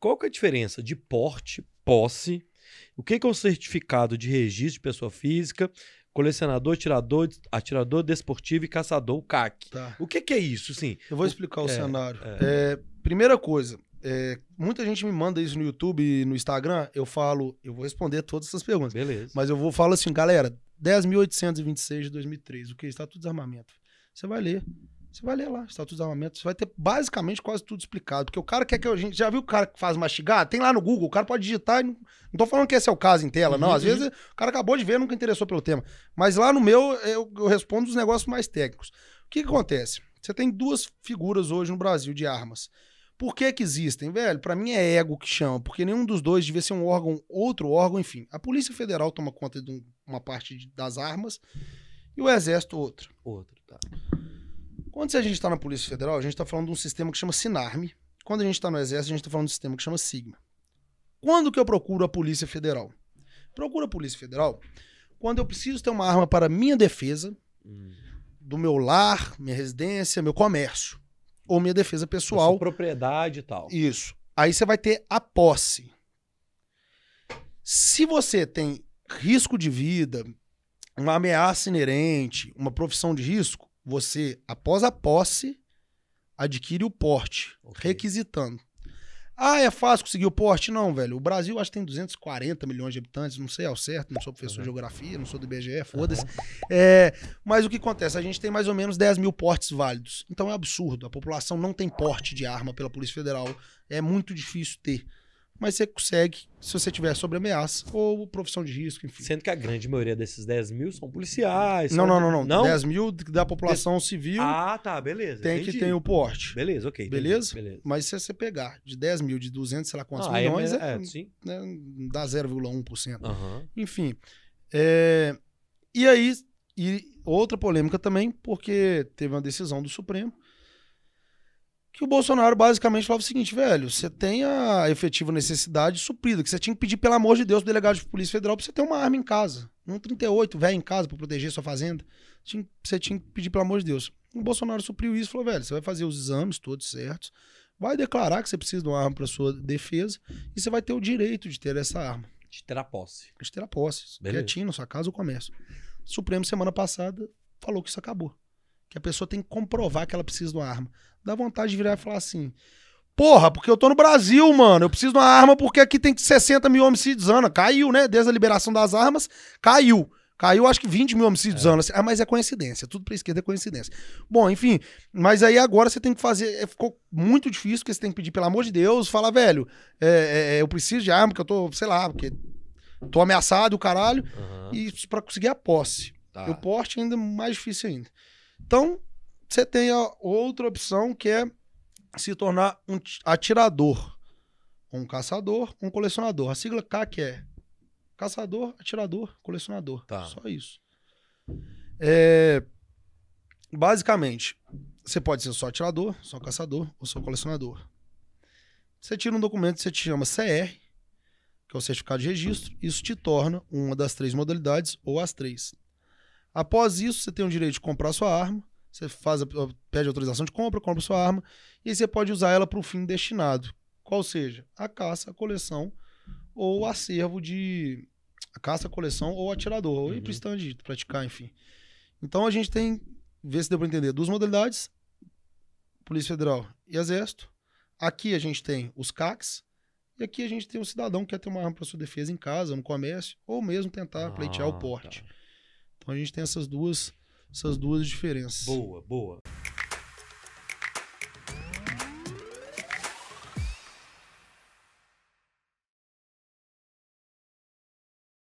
Qual que é a diferença de porte, posse? O que, é um certificado de registro de pessoa física? colecionador, atirador, atirador desportivo e caçador, o CAC. Tá. O que, é isso, sim? Eu vou explicar o, o é, cenário. É, é. É, primeira coisa, é, muita gente me manda isso no YouTube e no Instagram, eu falo, eu vou responder todas essas perguntas. Beleza. Mas eu vou falar assim, galera, 10.826 de 2003, o que? está tudo Desarmamento. Você vai ler. Você vai ler lá, Estatuto de Armamento, você vai ter basicamente quase tudo explicado. Porque o cara quer que a gente. Já viu o cara que faz mastigar? Tem lá no Google, o cara pode digitar. Não, não tô falando que esse é o caso em tela, não. Uhum, às vezes uhum. o cara acabou de ver, nunca interessou pelo tema. Mas lá no meu, eu, eu respondo os negócios mais técnicos. O que, que acontece? Você tem duas figuras hoje no Brasil de armas. Por que que existem, velho? Para mim é ego que chama, porque nenhum dos dois devia ser um órgão, outro órgão, enfim. A Polícia Federal toma conta de uma parte das armas e o Exército outra Outro, tá. Quando a gente está na Polícia Federal, a gente está falando de um sistema que chama SINARME. Quando a gente está no Exército, a gente está falando de um sistema que chama SIGMA. Quando que eu procuro a Polícia Federal? Procuro a Polícia Federal quando eu preciso ter uma arma para minha defesa, hum. do meu lar, minha residência, meu comércio, ou minha defesa pessoal. propriedade e tal. Isso. Aí você vai ter a posse. Se você tem risco de vida, uma ameaça inerente, uma profissão de risco, você, após a posse, adquire o porte, okay. requisitando. Ah, é fácil conseguir o porte? Não, velho. O Brasil acho que tem 240 milhões de habitantes, não sei ao certo, não sou professor uhum. de geografia, não sou do IBGE, foda-se. Uhum. É, mas o que acontece? A gente tem mais ou menos 10 mil portes válidos. Então é absurdo. A população não tem porte de arma pela Polícia Federal. É muito difícil ter mas você consegue se você tiver sobre ameaça ou profissão de risco, enfim. Sendo que a grande maioria desses 10 mil são policiais. Não, são... não, não, não, não. 10 mil da população de... civil. Ah, tá, beleza. Tem entendi. que ter o porte. Beleza, ok. Beleza? beleza? Mas se você pegar de 10 mil, de 200, sei lá quantos ah, é milhões, é, é, é, sim. Né, dá 0,1%. Uhum. Enfim. É... E aí, e outra polêmica também, porque teve uma decisão do Supremo que o Bolsonaro basicamente falava o seguinte, velho, você tem a efetiva necessidade suprida, que você tinha que pedir, pelo amor de Deus, pro delegado de Polícia Federal pra você ter uma arma em casa. Um 38, velho, em casa, para proteger sua fazenda. Tinha, você tinha que pedir, pelo amor de Deus. O Bolsonaro supriu isso, falou, velho, você vai fazer os exames todos certos, vai declarar que você precisa de uma arma para sua defesa e você vai ter o direito de ter essa arma. De ter a posse. De ter a posse. Quietinho na sua casa ou comércio. O Supremo, semana passada, falou que isso acabou que a pessoa tem que comprovar que ela precisa de uma arma. Dá vontade de virar e falar assim: Porra, porque eu tô no Brasil, mano. Eu preciso de uma arma porque aqui tem 60 mil homicídios ano. Caiu, né? Desde a liberação das armas, caiu. Caiu, acho que 20 mil homicídios é. ano. Assim, ah, mas é coincidência. Tudo pra esquerda é coincidência. Bom, enfim. Mas aí agora você tem que fazer. É, ficou muito difícil, porque você tem que pedir, pelo amor de Deus, falar, velho, é, é, é, eu preciso de arma, porque eu tô, sei lá, porque tô ameaçado, o caralho. Uhum. E para conseguir a posse. Tá. E o porte ainda mais difícil ainda. Então, você tem a outra opção que é se tornar um atirador, um caçador, um colecionador. A sigla K que é caçador, atirador, colecionador. Tá. Só isso. É, basicamente, você pode ser só atirador, só caçador ou só colecionador. Você tira um documento que você te chama CR, que é o certificado de registro, isso te torna uma das três modalidades ou as três. Após isso, você tem o direito de comprar sua arma, você faz a, pede autorização de compra, compra sua arma, e você pode usar ela para o fim destinado. Qual seja? A caça, a coleção ou acervo de. A caça, a coleção ou atirador, uhum. ou ir para uhum. stand de praticar, enfim. Então a gente tem, ver se deu para entender, duas modalidades: Polícia Federal e Exército. Aqui a gente tem os CACs, e aqui a gente tem um cidadão que quer ter uma arma para sua defesa em casa, no comércio, ou mesmo tentar ah, pleitear o ah, porte. Tá. Então a gente tem essas duas, essas duas diferenças. Boa, boa.